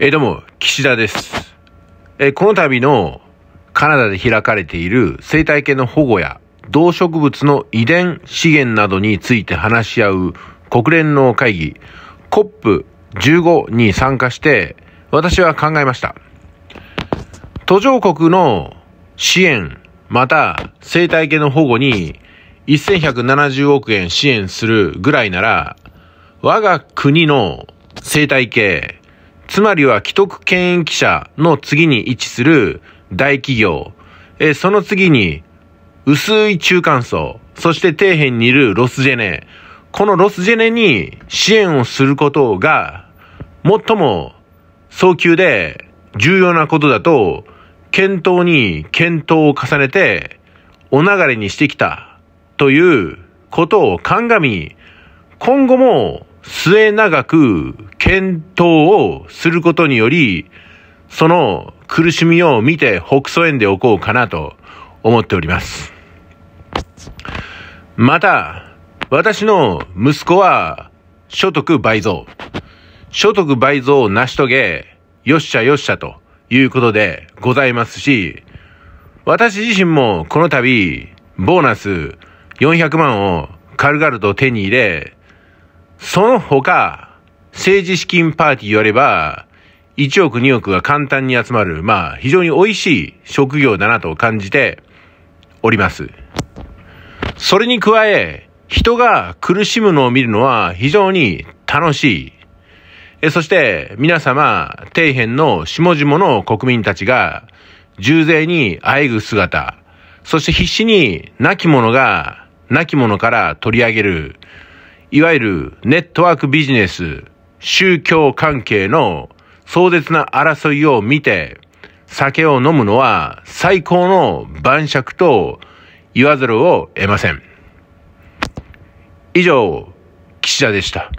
えー、どうも、岸田です。えー、この度のカナダで開かれている生態系の保護や動植物の遺伝資源などについて話し合う国連の会議 COP15 に参加して私は考えました。途上国の支援また生態系の保護に1170億円支援するぐらいなら我が国の生態系つまりは既得権益者の次に位置する大企業、えー、その次に薄い中間層、そして底辺にいるロスジェネ、このロスジェネに支援をすることが最も早急で重要なことだと検討に検討を重ねてお流れにしてきたということを鑑み今後も末永く検討をすることにより、その苦しみを見て北総園でおこうかなと思っております。また、私の息子は所得倍増。所得倍増を成し遂げ、よっしゃよっしゃということでございますし、私自身もこの度、ボーナス400万を軽々と手に入れ、その他、政治資金パーティーをやれば、1億2億が簡単に集まる、まあ非常に美味しい職業だなと感じております。それに加え、人が苦しむのを見るのは非常に楽しい。えそして皆様、底辺の下々の国民たちが重税にあえぐ姿、そして必死に亡き者が亡き者から取り上げる、いわゆるネットワークビジネス、宗教関係の壮絶な争いを見て、酒を飲むのは最高の晩酌と言わざるを得ません。以上、岸田でした。